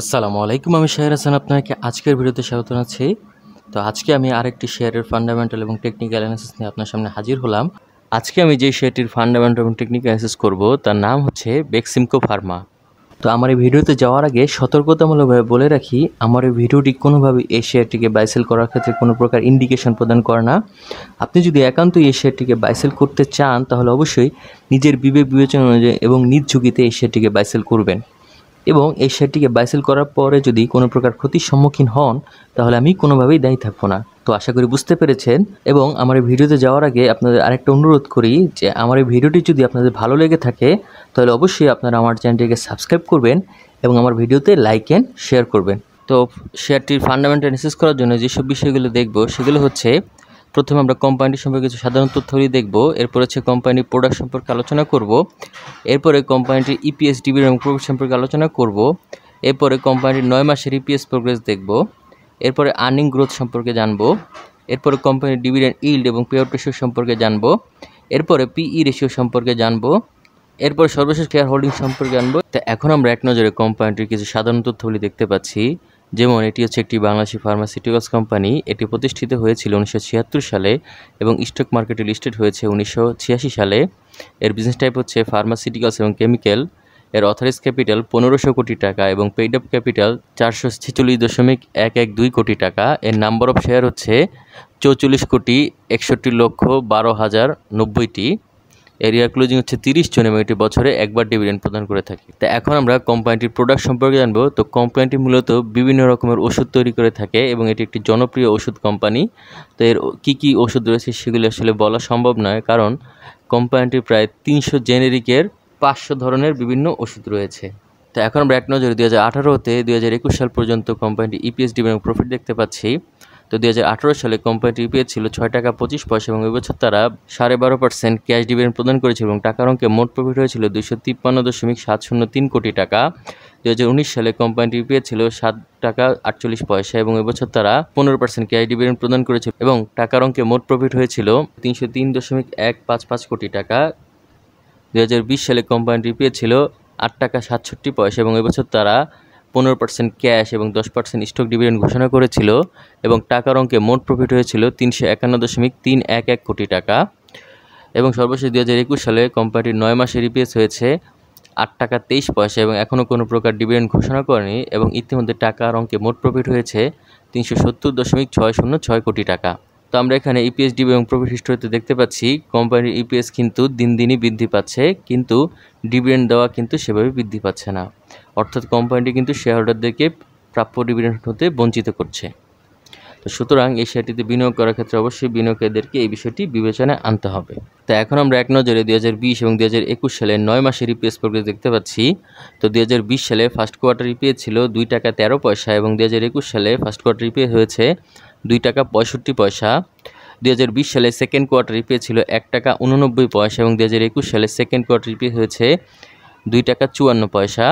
আসসালামু আলাইকুম আমি শাহের হাসান আপনাকে আজকের ভিডিওতে স্বাগত আছি তো আজকে আমি আরেকটি শেয়ারের ফান্ডামেন্টাল এবং টেকনিক্যাল অ্যানালিসিস নিয়ে আপনার সামনে হাজির হলাম আজকে আমি যে শেয়ারটির ফান্ডামেন্টাল এবং টেকনিক্যাল অ্যানালিসিস করব তার নাম হচ্ছে বেক্সিমকো ফার্মা তো আমার এই ভিডিওতে যাওয়ার আগে সতর্কতামূলকভাবে বলে রাখি আমার এই ভিডিওটি কোনোভাবে এই শেয়ারটিকে বাইসেল করার ক্ষেত্রে কোনো প্রকার ইন্ডিকেশন প্রদান করে না আপনি যদি একান্ত এই শেয়ারটিকে বাইসেল করতে চান তাহলে অবশ্যই নিজের বিবেক বিবেচনা অনুযায়ী এবং নিজ ঝুঁকিতে এই শেয়ারটিকে বাইসেল করবেন এবং এই শেয়ারটিকে বাইসেল করার পরে যদি কোনো প্রকার ক্ষতির সম্মুখীন হন তাহলে আমি কোনোভাবেই দায়ী থাকবো না তো আশা করি বুঝতে পেরেছেন এবং আমার এই ভিডিওতে যাওয়ার আগে আপনাদের আরেকটা অনুরোধ করি যে আমার এই ভিডিওটি যদি আপনাদের ভালো লেগে থাকে তাহলে অবশ্যই আপনারা আমার চ্যানেলটিকে সাবস্ক্রাইব করবেন এবং আমার ভিডিওতে লাইক অ্যান্ড শেয়ার করবেন তো শেয়ারটির ফান্ডামেন্টাল অ্যানালিসিস করার জন্য যেসব বিষয়গুলো দেখব সেগুলো হচ্ছে প্রথমে আমরা কোম্পানিটি সম্পর্কে কিছু সাধারণ তথ্যগুলি দেখব এরপর হচ্ছে কোম্পানির প্রোডাক্ট সম্পর্কে আলোচনা করব এরপরে কোম্পানিটির ইপিএস ডিবি এবং প্রফিট সম্পর্কে আলোচনা করব এরপরে কোম্পানির নয় মাসের ইপিএস প্রোগ্রেস দেখব এরপরে আর্নিং গ্রোথ সম্পর্কে জানব এরপরে কোম্পানির ডিভিডেন্ড ইল্ড এবং পেআউট রেশিও সম্পর্কে জানব এরপরে পিই রেশিও সম্পর্কে জানব এরপর সর্বশেষ কেয়ার হোল্ডিং সম্পর্কে জানব তা এখন আমরা এক নজরে কোম্পানিটির কিছু সাধারণ তথ্যগুলি দেখতে পাচ্ছি যেমন এটি হচ্ছে একটি বাংলাদেশি ফার্মাসিউটিক্যালস কোম্পানি এটি প্রতিষ্ঠিত হয়েছিল উনিশশো সালে এবং স্টক মার্কেটে লিস্টেড হয়েছে উনিশশো সালে এর বিজনেস টাইপ হচ্ছে ফার্মাসিউটিক্যালস এবং কেমিক্যাল এর অথরাইজ ক্যাপিটাল পনেরোশো কোটি টাকা এবং পেইড আপ ক্যাপিটাল চারশো ছেচল্লিশ দশমিক এক এক দুই কোটি টাকা এর নাম্বার অফ শেয়ার হচ্ছে চৌচল্লিশ কোটি একষট্টি লক্ষ বারো হাজার নব্বইটি এরিয়া ক্লোজিং হচ্ছে তিরিশ জন এবং এটি বছরে একবার ডিভিডেন্ড প্রদান করে থাকে তা এখন আমরা কোম্পানিটির প্রোডাক্ট সম্পর্কে জানবো তো কোম্পানিটি মূলত বিভিন্ন রকমের ওষুধ তৈরি করে থাকে এবং এটি একটি জনপ্রিয় ওষুধ কোম্পানি তো এর কী কী ওষুধ রয়েছে সেগুলি আসলে বলা সম্ভব নয় কারণ কোম্পানিটির প্রায় তিনশো জেনেরিকের পাঁচশো ধরনের বিভিন্ন ওষুধ রয়েছে তো এখন আমরা এক নজরে দু হাজার আঠারোতে দু হাজার একুশ সাল পর্যন্ত কোম্পানিটি ইপিএস ডিভিডেন্ড প্রফিট দেখতে পাচ্ছি তো দুই সালে কোম্পানিটি পেয়েছিল ছয় টাকা পঁচিশ পয়সা এবং এবছর তারা সাড়ে বারো পার্সেন্ট ক্যাশ ডিভিডেন্ড প্রদান করেছিল এবং টাকার অঙ্কে মোট প্রফিট হয়েছিল দুইশো তিপ্পান্ন দশমিক সাত শূন্য তিন কোটি টাকা দু সালে কোম্পানিটি পেয়েছিল সাত টাকা আটচল্লিশ পয়সা এবং এবছর তারা পনেরো পার্সেন্ট ক্যাশ ডিভিডেন্ড প্রদান করেছিল এবং টাকার অঙ্কে মোট প্রফিট হয়েছিল তিনশো তিন দশমিক এক পাঁচ পাঁচ কোটি টাকা দু সালে কোম্পানিটি পেয়েছিল আট টাকা সাতষট্টি পয়সা এবং এবছর তারা পনেরো পার্সেন্ট ক্যাশ এবং দশ পার্সেন্ট স্টক ডিভিডেন্ড ঘোষণা করেছিল এবং টাকার অঙ্কে মোট প্রফিট হয়েছিল তিনশো একান্ন দশমিক তিন এক এক কোটি টাকা এবং সর্বশেষ দু হাজার একুশ সালে কোম্পানিটির নয় মাসের ইপিএস হয়েছে আট টাকা তেইশ পয়সা এবং এখনও কোনো প্রকার ডিভিডেন্ড ঘোষণা করেনি এবং ইতিমধ্যে টাকার অঙ্কে মোট প্রফিট হয়েছে তিনশো সত্তর দশমিক ছয় শূন্য ছয় কোটি টাকা তো আমরা এখানে ইপিএস e ডিবি এবং প্রফিট হিস্টোরিতে দেখতে পাচ্ছি কোম্পানির ইপিএস e কিন্তু দিন দিনই বৃদ্ধি পাচ্ছে কিন্তু ডিভিডেন্ড দেওয়া কিন্তু সেভাবে বৃদ্ধি পাচ্ছে না অর্থাৎ কোম্পানিটি কিন্তু শেয়ার হোল্ডারদেরকে প্রাপ্য ডিভিডেন্ড হতে বঞ্চিত করছে তো সুতরাং এই শেয়ারটিতে বিনিয়োগ করার ক্ষেত্রে অবশ্যই বিনিয়োগকারীদেরকে এই বিষয়টি বিবেচনায় আনতে হবে তো এখন আমরা এক নজরে দু এবং দু হাজার সালের নয় মাসের ইপিএস প্রক্রিয়া দেখতে পাচ্ছি তো দু সালে ফার্স্ট কোয়ার্টার ইপিএস ছিল দুই টাকা তেরো পয়সা এবং দু সালে ফার্স্ট কোয়ার্টার ইপিএস হয়েছে দুই টাকা পঁয়ষট্টি পয়সা দু সালে সেকেন্ড কোয়ার্টার ইপিএস ছিল এক টাকা উননব্বই পয়সা এবং দু সালে সেকেন্ড কোয়ার্টার ইপিএস হয়েছে দুই টাকা চুয়ান্ন পয়সা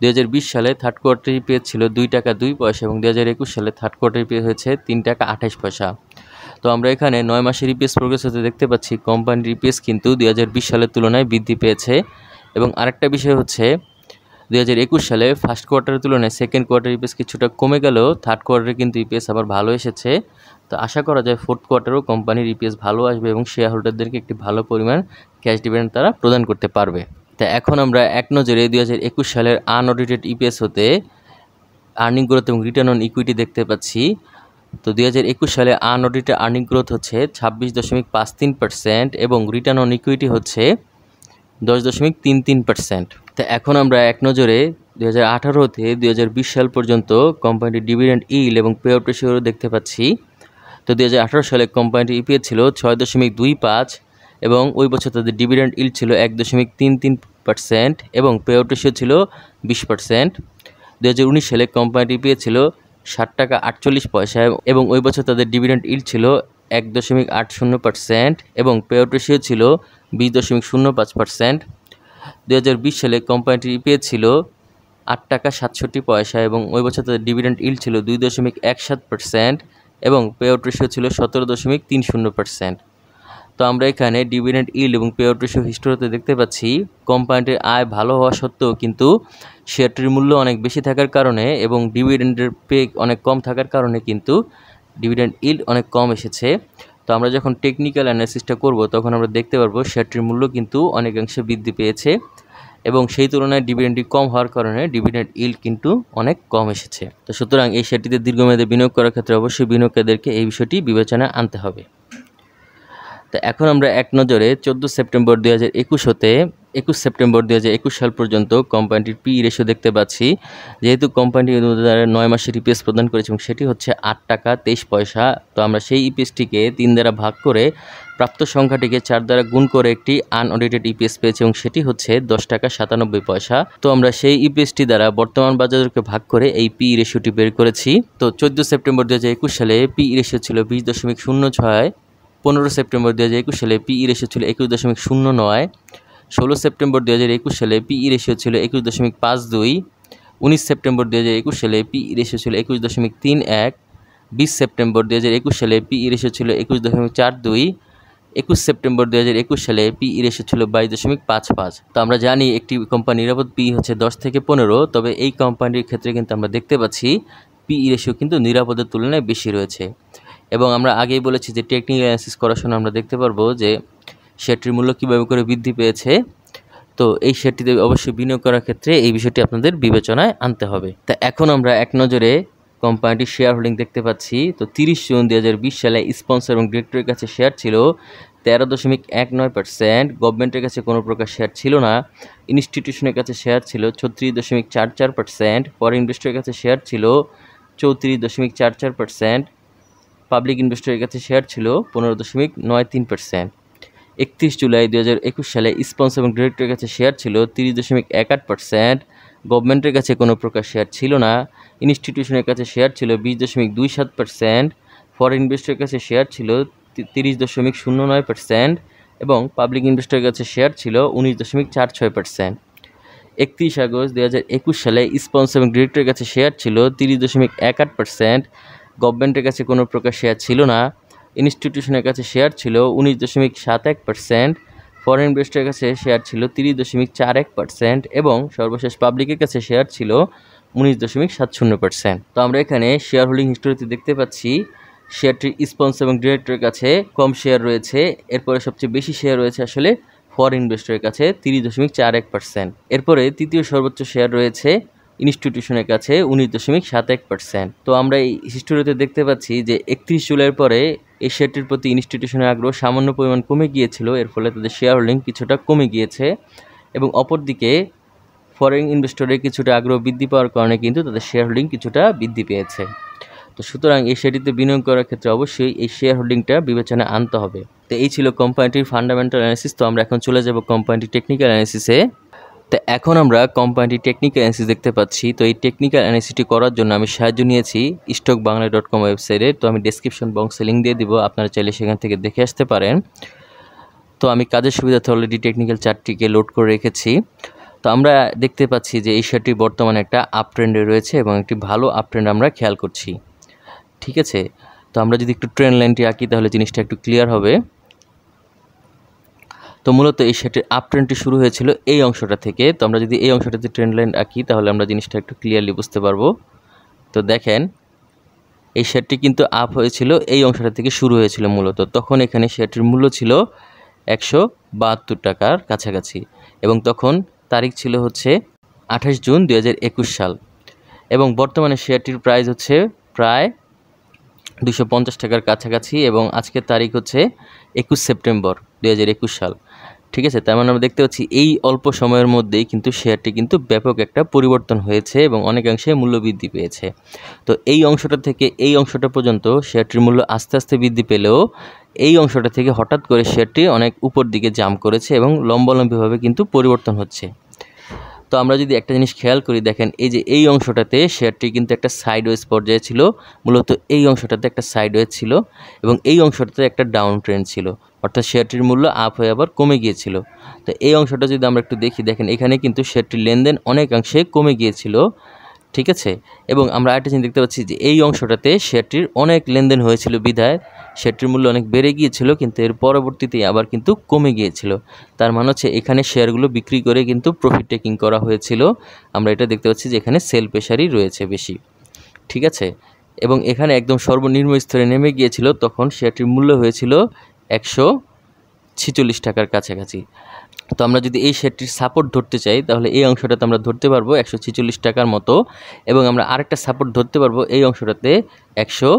দু সালে থার্ড কোয়ার্টারি পে ছিল দুই টাকা দুই পয়সা এবং দু সালে থার্ড কোয়ার্টারি পে হয়েছে তিন টাকা আঠাশ পয়সা তো আমরা এখানে নয় মাসের ইপিএস প্রোগ্রেস হতে দেখতে পাচ্ছি কোম্পানির ইপিএস কিন্তু দু সালের তুলনায় বৃদ্ধি পেয়েছে এবং আরেকটা বিষয় হচ্ছে দু সালে ফার্স্ট কোয়ার্টারের তুলনায় সেকেন্ড কোয়ার্টার ইপিএস কিছুটা কমে গেলেও থার্ড কোয়ার্টারে কিন্তু ইপিএস আবার ভালো এসেছে তো আশা করা যায় ফোর্থ কোয়ার্টারেও কোম্পানির ইপিএস ভালো আসবে এবং শেয়ার হোল্ডারদেরকে একটি ভালো পরিমাণ ক্যাশ ডিভিডেন্ড তারা প্রদান করতে পারবে তা এখন আমরা এক নজরে দুই হাজার একুশ সালের আনঅডিটেড ইপিএস e হতে আর্নিং গ্রোথ এবং রিটার্ন অন ইকুইটি দেখতে পাচ্ছি তো দুই হাজার একুশ সালে আনঅডিটেড আর্নিং গ্রোথ হচ্ছে ছাব্বিশ দশমিক পাঁচ তিন পার্সেন্ট এবং রিটার্ন অন ইকুইটি হচ্ছে দশ দশমিক তিন তিন পার্সেন্ট তো এখন আমরা এক নজরে দুই হাজার আঠারো হতে দুই হাজার বিশ সাল পর্যন্ত কোম্পানিটির ডিভিডেন্ট ইল এবং পে আউট রেশিও দেখতে পাচ্ছি তো দুই হাজার আঠারো সালে কোম্পানিটির ইপিএস e ছিল ছয় দশমিক দুই পাঁচ এবং ওই বছর তাদের ডিভিডেন্ট ইল ছিল এক দশমিক তিন তিন পার্সেন্ট এবং পেআউট রেশিও ছিল বিশ পার্সেন্ট দু সালে কোম্পানিটি পেয়েছিল ষাট টাকা আটচল্লিশ পয়সা এবং ওই বছর তাদের ডিভিডেন্ড ইল ছিল এক দশমিক আট শূন্য পার্সেন্ট এবং পেআউট রেশিও ছিল বিশ দশমিক শূন্য পাঁচ পার্সেন্ট দু সালে কোম্পানিটি পেয়েছিল আট টাকা সাতষট্টি পয়সা এবং ওই বছর তাদের ডিভিডেন্ড ইল ছিল দুই দশমিক এক সাত পার্সেন্ট এবং পেআউট রেশিও ছিল সতেরো দশমিক তিন শূন্য পার্সেন্ট তো আমরা এখানে ডিভিডেন্ড ইল এবং আউট রেশিও হিস্টোরিতে দেখতে পাচ্ছি কোম্পানিটির আয় ভালো হওয়া সত্ত্বেও কিন্তু শেয়ারটির মূল্য অনেক বেশি থাকার কারণে এবং ডিভিডেন্ডের পে অনেক কম থাকার কারণে কিন্তু ডিভিডেন্ড ইল অনেক কম এসেছে তো আমরা যখন টেকনিক্যাল অ্যানালিসিসটা করব তখন আমরা দেখতে পারবো শেয়ারটির মূল্য কিন্তু অনেকাংশে বৃদ্ধি পেয়েছে এবং সেই তুলনায় ডিভিডেন্ডটি কম হওয়ার কারণে ডিভিডেন্ড ইল কিন্তু অনেক কম এসেছে তো সুতরাং এই শেয়ারটিতে দীর্ঘমেয়াদে বিনিয়োগ করার ক্ষেত্রে অবশ্যই বিনিয়োগকারীদেরকে এই বিষয়টি বিবেচনায় আনতে হবে তো এখন আমরা এক নজরে চোদ্দো সেপ্টেম্বর দু হাজার একুশ হতে একুশ সেপ্টেম্বর দু হাজার একুশ সাল পর্যন্ত কোম্পানিটির পি রেশিও দেখতে পাচ্ছি যেহেতু কোম্পানিটি দু নয় মাসের ইপিএস e প্রদান করেছে এবং সেটি হচ্ছে আট টাকা তেইশ পয়সা তো আমরা সেই ইপিএসটিকে e তিন দ্বারা ভাগ করে প্রাপ্ত সংখ্যাটিকে চার দ্বারা গুণ করে একটি আনঅডিটেড ইপিএস পেয়েছে এবং সেটি হচ্ছে দশ টাকা সাতানব্বই পয়সা তো আমরা সেই ইপিএসটি e দ্বারা বর্তমান বাজারকে ভাগ করে এই পি রেশিওটি বের করেছি তো চোদ্দো সেপ্টেম্বর দু সালে পি রেশিও ছিল বিশ দশমিক শূন্য ছয় পনেরো সেপ্টেম্বর দু হাজার একুশ সালে পিই রেশিও ছিল একুশ দশমিক শূন্য নয় ষোলো সেপ্টেম্বর দু হাজার একুশ সালে পিই রেশিও ছিল একুশ দশমিক পাঁচ দুই উনিশ সেপ্টেম্বর দু হাজার একুশ সালে পিই রেশিও ছিল একুশ দশমিক তিন এক বিশ সেপ্টেম্বর দু হাজার একুশ সালে পিই রেশিও ছিল একুশ দশমিক চার দুই একুশ সেপ্টেম্বর দু হাজার একুশ সালে পিই রেশিও ছিল বাইশ দশমিক পাঁচ পাঁচ তো আমরা জানি একটি কোম্পানি নিরাপদ পি হচ্ছে দশ থেকে পনেরো তবে এই কোম্পানির ক্ষেত্রে কিন্তু আমরা দেখতে পাচ্ছি পিই রেশিও কিন্তু নিরাপদের তুলনায় বেশি রয়েছে এবং আমরা আগেই বলেছি যে টেকনিক্যাল অ্যানালিসিস করার সময় আমরা দেখতে পারবো যে শেয়ারটির মূল্য কীভাবে করে বৃদ্ধি পেয়েছে তো এই শেয়ারটিতে অবশ্যই বিনিয়োগ করার ক্ষেত্রে এই বিষয়টি আপনাদের বিবেচনায় আনতে হবে তা এখন আমরা এক নজরে কোম্পানিটির শেয়ার হোল্ডিং দেখতে পাচ্ছি তো তিরিশ জুন দু সালে স্পন্সর এবং ডিরেক্টরের কাছে শেয়ার ছিল তেরো দশমিক এক নয় পার্সেন্ট গভর্নমেন্টের কাছে কোনো প্রকার শেয়ার ছিল না ইনস্টিটিউশনের কাছে শেয়ার ছিল ছত্রিশ দশমিক চার চার পার্সেন্ট ফরেন ইনভেস্টরের কাছে শেয়ার ছিল চৌত্রিশ দশমিক চার চার পার্সেন্ট পাবলিক ইনভেস্টরের কাছে শেয়ার ছিল পনেরো দশমিক নয় তিন পার্সেন্ট একত্রিশ জুলাই দু হাজার একুশ সালে স্পন্স এবং ডিরেক্টরের কাছে শেয়ার ছিল তিরিশ দশমিক এক আট পার্সেন্ট গভর্নমেন্টের কাছে কোনো প্রকার শেয়ার ছিল না ইনস্টিটিউশনের কাছে শেয়ার ছিল বিশ দশমিক দুই সাত পার্সেন্ট ফরেন ইনভেস্টরের কাছে শেয়ার ছিল তিরিশ দশমিক শূন্য নয় পার্সেন্ট এবং পাবলিক ইনভেস্টরের কাছে শেয়ার ছিল উনিশ দশমিক চার ছয় পার্সেন্ট একত্রিশ আগস্ট দু হাজার একুশ সালে স্পন্স এবং ডিরেক্টরের কাছে শেয়ার ছিল তিরিশ দশমিক এক আট পার্সেন্ট গভর্নমেন্টের কাছে কোনো প্রকার শেয়ার ছিল না ইনস্টিটিউশনের কাছে শেয়ার ছিল উনিশ দশমিক সাত এক পার্সেন্ট ফরেন ইনভেস্টের কাছে শেয়ার ছিল তিরিশ দশমিক চার এক পার্সেন্ট এবং সর্বশেষ পাবলিকের কাছে শেয়ার ছিল উনিশ দশমিক সাত শূন্য পার্সেন্ট তো আমরা এখানে শেয়ার হোল্ডিং হিস্টোরিতে দেখতে পাচ্ছি শেয়ারটির স্পন্স এবং ডিরেক্টরের কাছে কম শেয়ার রয়েছে এরপরে সবচেয়ে বেশি শেয়ার রয়েছে আসলে ফরেন ইনভেস্টরের কাছে তিরিশ দশমিক চার এক পার্সেন্ট এরপরে তৃতীয় সর্বোচ্চ শেয়ার রয়েছে ইনস্টিটিউশনের কাছে উনিশ দশমিক সাত এক পার্সেন্ট তো আমরা এই হিস্টোরিতে দেখতে পাচ্ছি যে একত্রিশ জুলাইয়ের পরে এই শেয়ারটির প্রতি ইনস্টিটিউশনের আগ্রহ সামান্য পরিমাণ কমে গিয়েছিল এর ফলে তাদের শেয়ার হোল্ডিং কিছুটা কমে গিয়েছে এবং অপরদিকে ফরেন ইনভেস্টরের কিছুটা আগ্রহ বৃদ্ধি পাওয়ার কারণে কিন্তু তাদের শেয়ার হোল্ডিং কিছুটা বৃদ্ধি পেয়েছে তো সুতরাং এই শেয়ারটিতে বিনিয়োগ করার ক্ষেত্রে অবশ্যই এই শেয়ার হোল্ডিংটা বিবেচনা আনতে হবে তো এই ছিল কোম্পানিটির ফান্ডামেন্টাল অ্যানালিসিস তো আমরা এখন চলে যাব কোম্পানিটির টেকনিক্যাল অ্যানালিসিসে তো এখন আমরা কোম্পানিটি টেকনিক্যাল অ্যানালিস দেখতে পাচ্ছি তো এই টেকনিক্যাল অ্যানালিসিসটি করার জন্য আমি সাহায্য নিয়েছি স্টক বাংলা ডট কম ওয়েবসাইটে তো আমি ডিসক্রিপশন বক্সে লিঙ্ক দিয়ে দিব আপনারা চাইলে সেখান থেকে দেখে আসতে পারেন তো আমি কাজের সুবিধাতে অলরেডি টেকনিক্যাল চার্টটিকে লোড করে রেখেছি তো আমরা দেখতে পাচ্ছি যে এই শেয়ারটি বর্তমানে একটা আপ ট্রেন্ডে রয়েছে এবং একটি ভালো আপ ট্রেন্ড আমরা খেয়াল করছি ঠিক আছে তো আমরা যদি একটু ট্রেন লাইনটি আঁকি তাহলে জিনিসটা একটু ক্লিয়ার হবে তো মূলত এই সেটের আপ ট্রেন্ডটি শুরু হয়েছিল এই অংশটা থেকে তো আমরা যদি এই অংশটাতে ট্রেন্ড লাইন আঁকি তাহলে আমরা জিনিসটা একটু ক্লিয়ারলি বুঝতে পারবো তো দেখেন এই শেয়ারটি কিন্তু আপ হয়েছিল এই অংশটা থেকে শুরু হয়েছিল মূলত তখন এখানে শেয়ারটির মূল্য ছিল একশো বাহাত্তর টাকার কাছাকাছি এবং তখন তারিখ ছিল হচ্ছে আঠাশ জুন দু সাল এবং বর্তমানে শেয়ারটির প্রাইস হচ্ছে প্রায় দুশো টাকার কাছাকাছি এবং আজকের তারিখ হচ্ছে একুশ সেপ্টেম্বর দু সাল ঠিক আছে তার মানে আমরা দেখতে পাচ্ছি এই অল্প সময়ের মধ্যেই কিন্তু শেয়ারটি কিন্তু ব্যাপক একটা পরিবর্তন হয়েছে এবং অনেকাংশে মূল্য বৃদ্ধি পেয়েছে তো এই অংশটা থেকে এই অংশটা পর্যন্ত শেয়ারটির মূল্য আস্তে আস্তে বৃদ্ধি পেলেও এই অংশটা থেকে হঠাৎ করে শেয়ারটি অনেক উপর দিকে জাম করেছে এবং লম্বালম্বিভাবে কিন্তু পরিবর্তন হচ্ছে তো আমরা যদি একটা জিনিস খেয়াল করি দেখেন এই যে এই অংশটাতে শেয়ারটি কিন্তু একটা সাইডওয়েজ পর্যায়ে ছিল মূলত এই অংশটাতে একটা সাইডওয়েজ ছিল এবং এই অংশটাতে একটা ডাউন ট্রেন্ড ছিল অর্থাৎ শেয়ারটির মূল্য আপ হয়ে আবার কমে গিয়েছিল তো এই অংশটা যদি আমরা একটু দেখি দেখেন এখানে কিন্তু শেয়ারটির লেনদেন অনেকাংশে কমে গিয়েছিল ঠিক আছে এবং আমরা আরেকটা জিনিস দেখতে পাচ্ছি যে এই অংশটাতে শেয়ারটির অনেক লেনদেন হয়েছিল বিধায় শেয়ারটির মূল্য অনেক বেড়ে গিয়েছিল কিন্তু এর পরবর্তীতে আবার কিন্তু কমে গিয়েছিল তার মানে হচ্ছে এখানে শেয়ারগুলো বিক্রি করে কিন্তু প্রফিট টেকিং করা হয়েছিল আমরা এটা দেখতে পাচ্ছি যে এখানে সেল প্রেশারই রয়েছে বেশি ঠিক আছে এবং এখানে একদম সর্বনিম্ন স্তরে নেমে গিয়েছিল তখন শেয়ারটির মূল্য হয়েছিল একশো ছিচল্লিশ টাকার কাছাকাছি তো আমরা যদি এই শেডটির সাপোর্ট ধরতে চাই তাহলে এই অংশটাতে আমরা ধরতে পারবো একশো ছিচল্লিশ টাকার মতো এবং আমরা আরেকটা সাপোর্ট ধরতে পারবো এই অংশটাতে একশো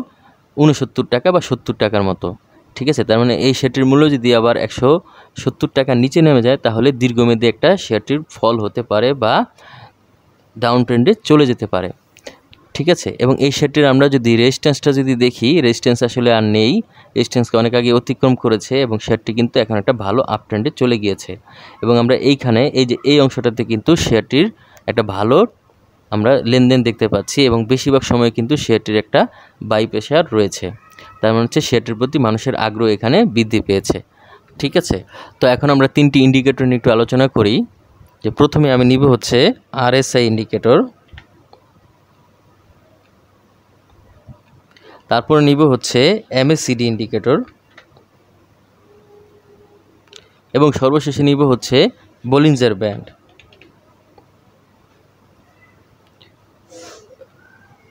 উনসত্তর টাকা বা সত্তর টাকার মতো ঠিক আছে তার মানে এই শেয়ারটির মূল্য যদি আবার একশো সত্তর টাকা নিচে নেমে যায় তাহলে দীর্ঘমেয়াদী একটা শেয়ারটির ফল হতে পারে বা ডাউন ট্রেন্ডে চলে যেতে পারে ঠিক আছে এবং এই শেডটির আমরা যদি রেজিস্ট্যান্সটা যদি দেখি রেজিস্ট্যান্স আসলে আর নেই রেজিস্ট্যান্সকে অনেক আগে অতিক্রম করেছে এবং শেয়ারটি কিন্তু এখন একটা ভালো আপ ট্রেন্ডে চলে গিয়েছে এবং আমরা এইখানে এই যে এই অংশটাতে কিন্তু শেয়ারটির একটা ভালো আমরা লেনদেন দেখতে পাচ্ছি এবং বেশিরভাগ সময় কিন্তু শেয়ারটির একটা বাই প্রেশার রয়েছে তার মানে হচ্ছে শেয়ারটির প্রতি মানুষের আগ্রহ এখানে বৃদ্ধি পেয়েছে ঠিক আছে তো এখন আমরা তিনটি ইন্ডিকেটর নিয়ে একটু আলোচনা করি যে প্রথমে আমি নিব হচ্ছে আরএসআই ইন্ডিকেটর তারপরে নিব হচ্ছে এমএসসিডি ইন্ডিকেটর এবং সর্বশেষে নিব হচ্ছে বোলিঞ্জার ব্যান্ড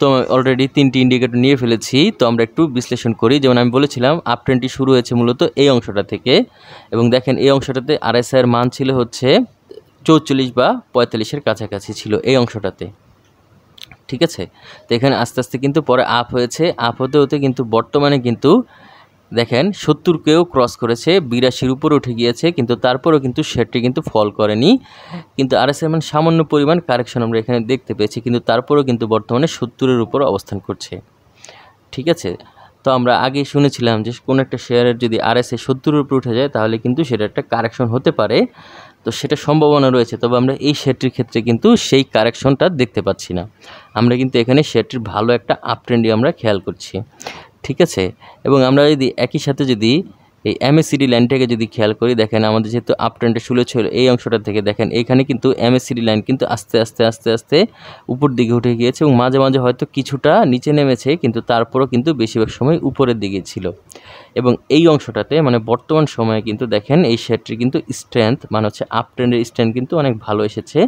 তো অলরেডি তিনটি ইন্ডিকেটর নিয়ে ফেলেছি তো আমরা একটু বিশ্লেষণ করি যেমন আমি বলেছিলাম আপ ট্রেনটি শুরু হয়েছে মূলত এই অংশটা থেকে এবং দেখেন এই অংশটাতে আরএসআইয়ের মান ছিল হচ্ছে চৌচল্লিশ বা পঁয়তাল্লিশের কাছাকাছি ছিল এই অংশটাতে ঠিক আছে তো এখানে আস্তে আস্তে কিন্তু পরে আপ হয়েছে আপ হতে হতে কিন্তু বর্তমানে কিন্তু দেখেন সত্তরকেও ক্রস করেছে বিরাশির উপরে উঠে গিয়েছে কিন্তু তারপরেও কিন্তু শেয়ারটি কিন্তু ফল করেনি কিন্তু আর এস এমন সামান্য পরিমাণ কারেকশন আমরা এখানে দেখতে পেয়েছি কিন্তু তারপরেও কিন্তু বর্তমানে সত্তরের উপর অবস্থান করছে ঠিক আছে তো আমরা আগে শুনেছিলাম যে কোনো একটা শেয়ারের যদি আর এস এ সত্তরের উপর উঠে যায় তাহলে কিন্তু সেটা একটা কারেকশন হতে পারে তো সেটা সম্ভাবনা রয়েছে তবে আমরা এই শেডটির ক্ষেত্রে কিন্তু সেই কারেকশনটা দেখতে পাচ্ছি না আমরা কিন্তু এখানে শেডটির ভালো একটা আপ ট্রেন্ডই আমরা খেয়াল করছি ঠিক আছে এবং আমরা যদি একই সাথে যদি এই এমএসসিডি লাইনটাকে যদি খেয়াল করি দেখেন আমাদের যেহেতু আপ ট্রেন্ডে শুলে ছিল এই অংশটা থেকে দেখেন এখানে কিন্তু এমএসসিডি লাইন কিন্তু আস্তে আস্তে আস্তে আস্তে উপর দিকে উঠে গিয়েছে এবং মাঝে মাঝে হয়তো কিছুটা নিচে নেমেছে কিন্তু তারপরও কিন্তু বেশিরভাগ সময় উপরের দিকে ছিল এবং এই অংশটাতে মানে বর্তমান সময়ে কিন্তু দেখেন এই শেয়ারটির কিন্তু স্ট্রেংথ মানে হচ্ছে আপ ট্রেন্ডের স্ট্রেংথ কিন্তু অনেক ভালো এসেছে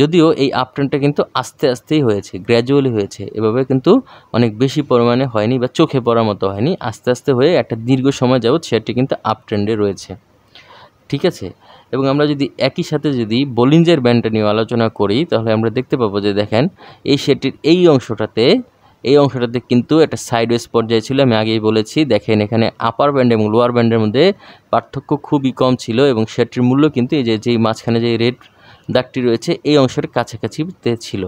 যদিও এই আপট্রেনটা কিন্তু আস্তে আস্তেই হয়েছে গ্র্যাজুয়ালি হয়েছে এভাবে কিন্তু অনেক বেশি পরিমাণে হয়নি বা চোখে পড়ার মতো হয়নি আস্তে আস্তে হয়ে একটা দীর্ঘ সময় যাবৎ শেয়ারটি কিন্তু আপট্রেন্ডে রয়েছে ঠিক আছে এবং আমরা যদি একই সাথে যদি বোলিঞ্জের ব্যান্ডটা নিয়ে আলোচনা করি তাহলে আমরা দেখতে পাবো যে দেখেন এই শেয়ারটির এই অংশটাতে এই অংশটাতে কিন্তু একটা সাইডওয়েজ পর্যায়ে ছিল আমি আগেই বলেছি দেখেন এখানে আপার ব্যান্ড এবং লোয়ার ব্যান্ডের মধ্যে পার্থক্য খুবই কম ছিল এবং শেয়ারটির মূল্য কিন্তু এই যে যেই মাঝখানে যে রেট দাগটি রয়েছে এই অংশের কাছাকাছিতে ছিল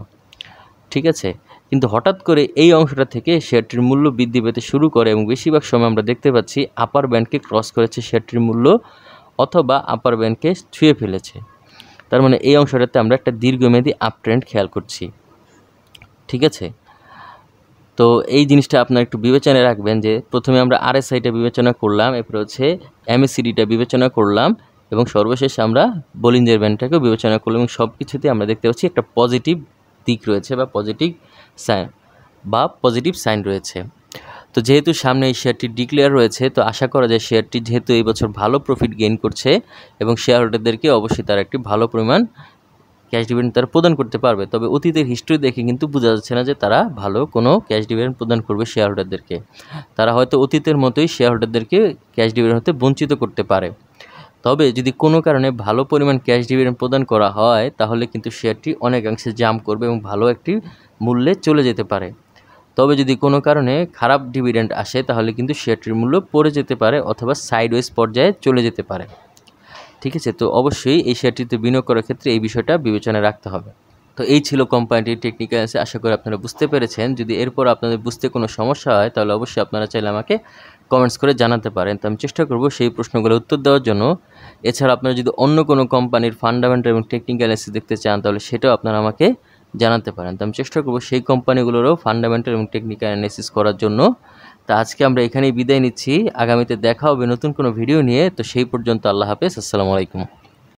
ঠিক আছে কিন্তু হঠাৎ করে এই অংশটা থেকে শেয়ারটির মূল্য বৃদ্ধি পেতে শুরু করে এবং বেশিরভাগ সময় আমরা দেখতে পাচ্ছি আপার ব্যান্ডকে ক্রস করেছে শেয়ারটির মূল্য অথবা আপার ব্যান্ডকে ছুঁয়ে ফেলেছে তার মানে এই অংশটাতে আমরা একটা দীর্ঘমেয়াদী আপ ট্রেন্ড খেয়াল করছি ঠিক আছে তো এই জিনিসটা আপনার একটু বিবেচনায় রাখবেন যে প্রথমে আমরা আরএসআইটা বিবেচনা করলাম এরপর হচ্ছে এমএসসিডিটা বিবেচনা করলাম এবং সর্বশেষে আমরা বোলিঞ্জের ব্যান্ডটাকেও বিবেচনা করলাম এবং সব কিছুতে আমরা দেখতে পাচ্ছি একটা পজিটিভ দিক রয়েছে বা পজিটিভ সাইন বা পজিটিভ সাইন রয়েছে তো যেহেতু সামনে এই শেয়ারটি ডিক্লেয়ার রয়েছে তো আশা করা যায় শেয়ারটি যেহেতু এই বছর ভালো প্রফিট গেইন করছে এবং শেয়ার হোল্ডারদেরকে অবশ্যই তার একটি ভালো পরিমাণ ক্যাশ ডিভিডেন্ড তারা প্রদান করতে পারবে তবে অতীতের হিস্ট্রি দেখে কিন্তু বোঝা যাচ্ছে না যে তারা ভালো কোনো ক্যাশ ডিভিডেন্ড প্রদান করবে শেয়ার হোল্ডারদেরকে তারা হয়তো অতীতের মতোই শেয়ার হোল্ডারদেরকে ক্যাশ ডিভিডেন্ড হতে বঞ্চিত করতে পারে তবে যদি কোনো কারণে ভালো পরিমাণ ক্যাশ ডিভিডেন্ড প্রদান করা হয় তাহলে কিন্তু শেয়ারটি অনেকাংশে জাম করবে এবং ভালো একটি মূল্যে চলে যেতে পারে তবে যদি কোনো কারণে খারাপ ডিভিডেন্ড আসে তাহলে কিন্তু শেয়ারটির মূল্য পড়ে যেতে পারে অথবা সাইডওয়েজ পর্যায়ে চলে যেতে পারে ঠিক আছে তো অবশ্যই এই শেয়ারটিতে বিনিয়োগ করার ক্ষেত্রে এই বিষয়টা বিবেচনায় রাখতে হবে তো এই ছিল কোম্পানিটির টেকনিক্যাল আছে আশা করি আপনারা বুঝতে পেরেছেন যদি এরপর আপনাদের বুঝতে কোনো সমস্যা হয় তাহলে অবশ্যই আপনারা চাইলে আমাকে কমেন্টস করে জানাতে পারেন তো আমি চেষ্টা করব সেই প্রশ্নগুলো উত্তর দেওয়ার জন্য এছাড়া আপনারা যদি অন্য কোনো কোম্পানির ফান্ডামেন্টাল এবং টেকনিক্যাল অ্যানালিসিস দেখতে চান তাহলে সেটাও আপনারা আমাকে জানাতে পারেন তো আমি চেষ্টা করব সেই কোম্পানিগুলোরও ফান্ডামেন্টাল এবং টেকনিক্যাল অ্যানালিসিস করার জন্য তো আজকে আমরা এখানেই বিদায় নিচ্ছি আগামীতে দেখা হবে নতুন কোনো ভিডিও নিয়ে তো সেই পর্যন্ত আল্লাহ হাফেজ আসসালামু আলাইকুম